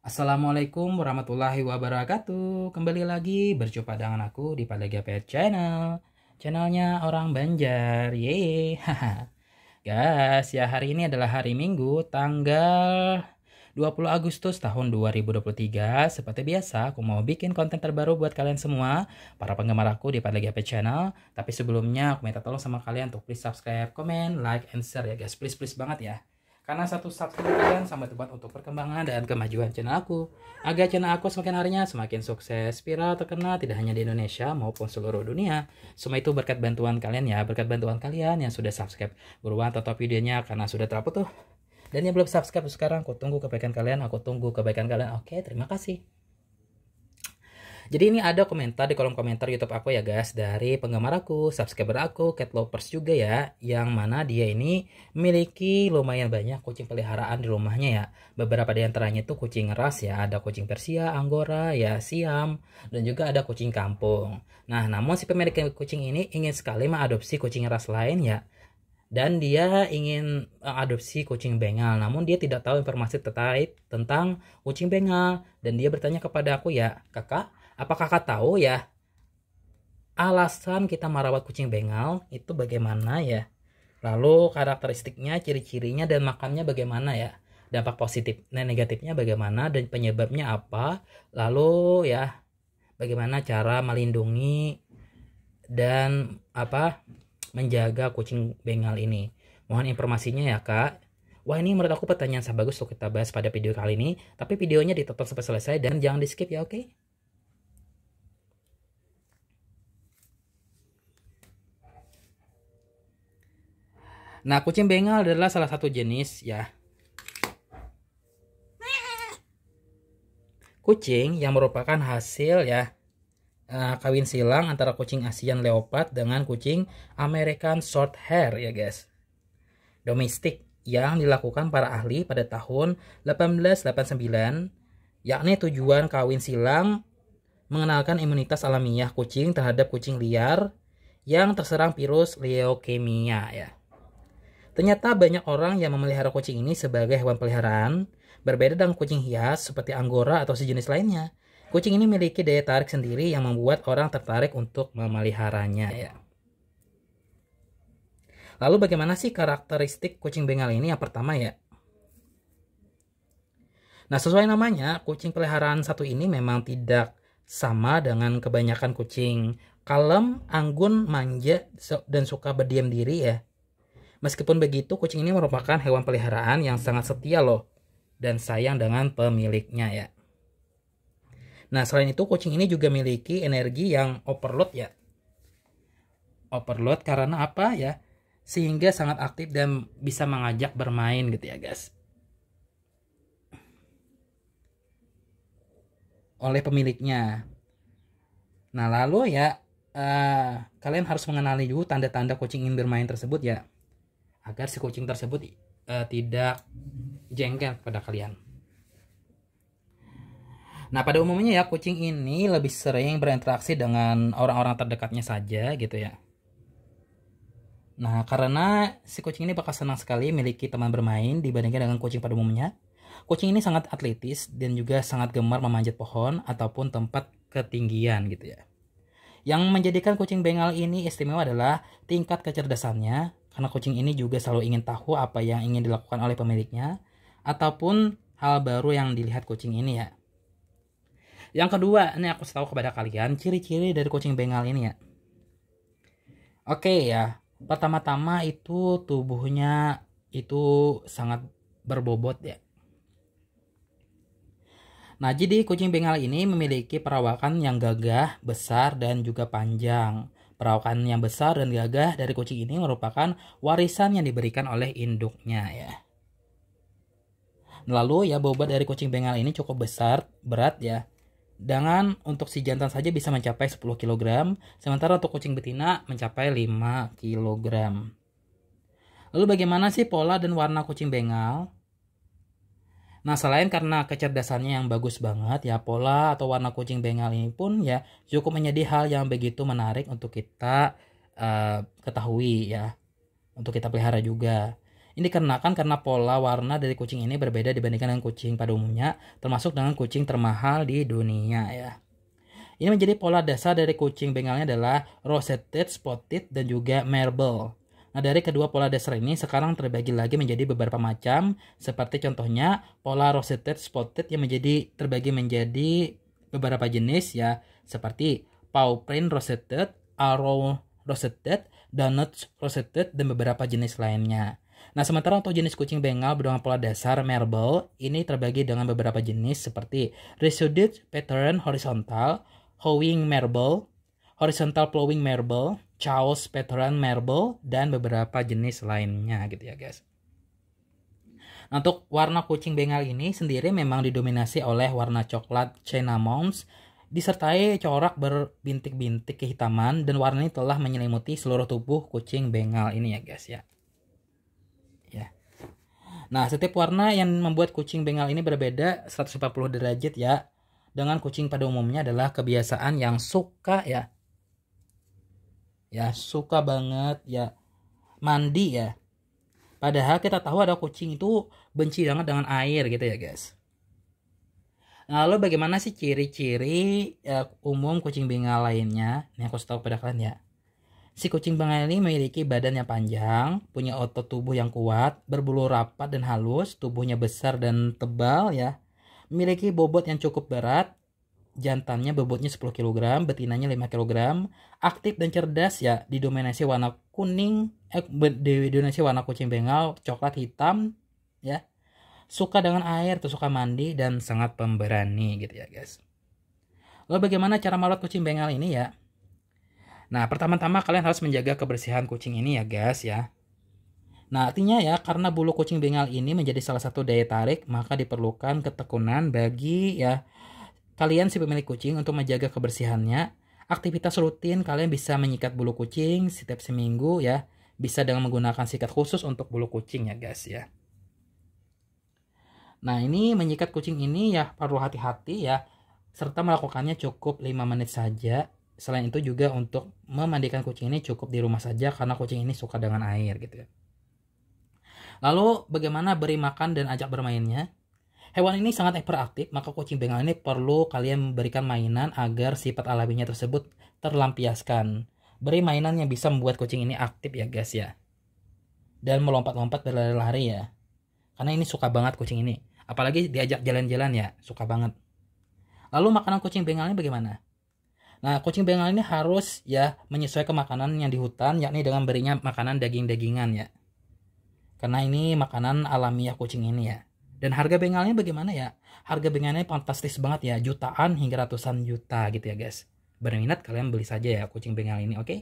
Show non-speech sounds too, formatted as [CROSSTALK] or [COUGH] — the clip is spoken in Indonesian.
Assalamualaikum warahmatullahi wabarakatuh. Kembali lagi berjumpa dengan aku di Palegia Pet Channel. Channelnya orang Banjar. Yeay. [LAUGHS] Guys, ya hari ini adalah hari Minggu tanggal 20 Agustus tahun 2023. Seperti biasa, aku mau bikin konten terbaru buat kalian semua, para penggemar aku di Padlagi Pet Channel. Tapi sebelumnya, aku minta tolong sama kalian untuk please subscribe, comment, like, and share ya guys. Please, please banget ya karena satu subscribe kalian sama tempat untuk perkembangan dan kemajuan channel aku. Agar channel aku semakin harinya semakin sukses, viral, terkenal tidak hanya di Indonesia maupun seluruh dunia. Semua itu berkat bantuan kalian ya, berkat bantuan kalian yang sudah subscribe. Buruan tonton videonya karena sudah terlalu tuh. Dan yang belum subscribe sekarang aku tunggu kebaikan kalian, aku tunggu kebaikan kalian. Oke, terima kasih. Jadi ini ada komentar di kolom komentar YouTube aku ya guys dari penggemar aku, subscriber aku, cat lovers juga ya, yang mana dia ini memiliki lumayan banyak kucing peliharaan di rumahnya ya. Beberapa di antaranya itu kucing ras ya, ada kucing Persia, Anggora, ya Siam, dan juga ada kucing kampung. Nah, namun si pemilik kucing ini ingin sekali mengadopsi kucing ras lain ya dan dia ingin eh, adopsi kucing bengal namun dia tidak tahu informasi terkait tentang kucing bengal dan dia bertanya kepada aku ya kakak Apakah kakak tahu ya alasan kita merawat kucing bengal itu bagaimana ya lalu karakteristiknya ciri-cirinya dan makamnya bagaimana ya dampak positif dan negatifnya bagaimana dan penyebabnya apa lalu ya bagaimana cara melindungi dan apa menjaga kucing bengal ini mohon informasinya ya kak Wah ini menurut aku pertanyaan sangat bagus untuk kita bahas pada video kali ini Tapi videonya ditonton sampai selesai dan jangan di skip ya oke okay? Nah, kucing bengal adalah salah satu jenis ya. Kucing yang merupakan hasil ya eh, kawin silang antara kucing Asian Leopard dengan kucing American Short Hair ya guys. Domestik yang dilakukan para ahli pada tahun 1889 yakni tujuan kawin silang mengenalkan imunitas alamiah kucing terhadap kucing liar yang terserang virus leukemia ya. Ternyata banyak orang yang memelihara kucing ini sebagai hewan peliharaan, berbeda dengan kucing hias seperti anggora atau sejenis lainnya. Kucing ini memiliki daya tarik sendiri yang membuat orang tertarik untuk memeliharanya ya. Lalu bagaimana sih karakteristik kucing Bengal ini? Yang pertama ya, Nah, sesuai namanya, kucing peliharaan satu ini memang tidak sama dengan kebanyakan kucing. Kalem, anggun, manja, dan suka berdiam diri ya. Meskipun begitu, kucing ini merupakan hewan peliharaan yang sangat setia loh dan sayang dengan pemiliknya ya. Nah, selain itu kucing ini juga memiliki energi yang overload ya. Overload karena apa ya? Sehingga sangat aktif dan bisa mengajak bermain gitu ya, guys. Oleh pemiliknya. Nah, lalu ya uh, kalian harus mengenali dulu tanda-tanda kucing ingin bermain tersebut ya agar si kucing tersebut uh, tidak jengkel pada kalian. Nah, pada umumnya ya kucing ini lebih sering berinteraksi dengan orang-orang terdekatnya saja gitu ya. Nah, karena si kucing ini bakal senang sekali memiliki teman bermain dibandingkan dengan kucing pada umumnya. Kucing ini sangat atletis dan juga sangat gemar memanjat pohon ataupun tempat ketinggian gitu ya. Yang menjadikan kucing Bengal ini istimewa adalah tingkat kecerdasannya, Anak kucing ini juga selalu ingin tahu apa yang ingin dilakukan oleh pemiliknya ataupun hal baru yang dilihat kucing ini ya. Yang kedua, ini aku tahu kepada kalian ciri-ciri dari kucing Bengal ini ya. Oke ya, pertama-tama itu tubuhnya itu sangat berbobot ya. Nah, jadi kucing Bengal ini memiliki perawakan yang gagah, besar, dan juga panjang. Perawakan yang besar dan gagah dari kucing ini merupakan warisan yang diberikan oleh induknya ya. Lalu ya bobot dari kucing bengal ini cukup besar, berat ya. Dengan untuk si jantan saja bisa mencapai 10 kg, sementara untuk kucing betina mencapai 5 kg. Lalu bagaimana sih pola dan warna kucing bengal? Nah, selain karena kecerdasannya yang bagus banget, ya pola atau warna kucing bengal ini pun ya cukup menjadi hal yang begitu menarik untuk kita uh, ketahui ya, untuk kita pelihara juga. Ini dikarenakan karena pola warna dari kucing ini berbeda dibandingkan dengan kucing pada umumnya, termasuk dengan kucing termahal di dunia ya. Ini menjadi pola dasar dari kucing bengalnya adalah rosetted, spotted, dan juga marble. Nah, dari kedua pola dasar ini sekarang terbagi lagi menjadi beberapa macam, seperti contohnya pola rosetted spotted yang menjadi terbagi menjadi beberapa jenis ya, seperti paw print rosetted arrow rosetted donut rosetted dan beberapa jenis lainnya. Nah, sementara untuk jenis kucing bengal dengan pola dasar marble ini terbagi dengan beberapa jenis seperti residue pattern horizontal, hoeing marble, horizontal plowing marble, Chaos Pattern Marble, dan beberapa jenis lainnya gitu ya guys. Nah, untuk warna kucing Bengal ini sendiri memang didominasi oleh warna coklat china cinnamons disertai corak berbintik-bintik kehitaman dan warna ini telah menyelimuti seluruh tubuh kucing Bengal ini ya guys ya. Ya. Nah, setiap warna yang membuat kucing Bengal ini berbeda 140 derajat ya dengan kucing pada umumnya adalah kebiasaan yang suka ya ya suka banget ya mandi ya padahal kita tahu ada kucing itu benci banget dengan air gitu ya guys nah, lalu bagaimana sih ciri-ciri ya, umum kucing bengal lainnya ini aku tahu pada kalian ya Si kucing bengal ini memiliki badan yang panjang, punya otot tubuh yang kuat, berbulu rapat dan halus, tubuhnya besar dan tebal ya. Memiliki bobot yang cukup berat, jantannya bobotnya 10 kg, betinanya 5 kg, aktif dan cerdas ya didominasi warna kuning, eh, didominasi warna kucing bengal, coklat hitam, ya. Suka dengan air, tuh suka mandi dan sangat pemberani gitu ya guys. Lalu bagaimana cara merawat kucing bengal ini ya? Nah pertama-tama kalian harus menjaga kebersihan kucing ini ya guys ya. Nah, artinya ya, karena bulu kucing bengal ini menjadi salah satu daya tarik, maka diperlukan ketekunan bagi ya Kalian si pemilik kucing untuk menjaga kebersihannya, aktivitas rutin kalian bisa menyikat bulu kucing setiap seminggu ya. Bisa dengan menggunakan sikat khusus untuk bulu kucing ya guys ya. Nah ini menyikat kucing ini ya perlu hati-hati ya. Serta melakukannya cukup 5 menit saja. Selain itu juga untuk memandikan kucing ini cukup di rumah saja karena kucing ini suka dengan air gitu ya. Lalu bagaimana beri makan dan ajak bermainnya? Hewan ini sangat hiperaktif, maka kucing bengal ini perlu kalian memberikan mainan agar sifat alaminya tersebut terlampiaskan. Beri mainan yang bisa membuat kucing ini aktif ya guys ya. Dan melompat-lompat berlari-lari ya. Karena ini suka banget kucing ini. Apalagi diajak jalan-jalan ya, suka banget. Lalu makanan kucing bengal ini bagaimana? Nah, kucing bengal ini harus ya menyesuaikan makanan yang di hutan, yakni dengan berinya makanan daging-dagingan ya. Karena ini makanan alamiah kucing ini ya. Dan harga bengalnya bagaimana ya? Harga bengalnya fantastis banget ya, jutaan hingga ratusan juta gitu ya guys. Berminat kalian beli saja ya kucing bengal ini, oke? Okay?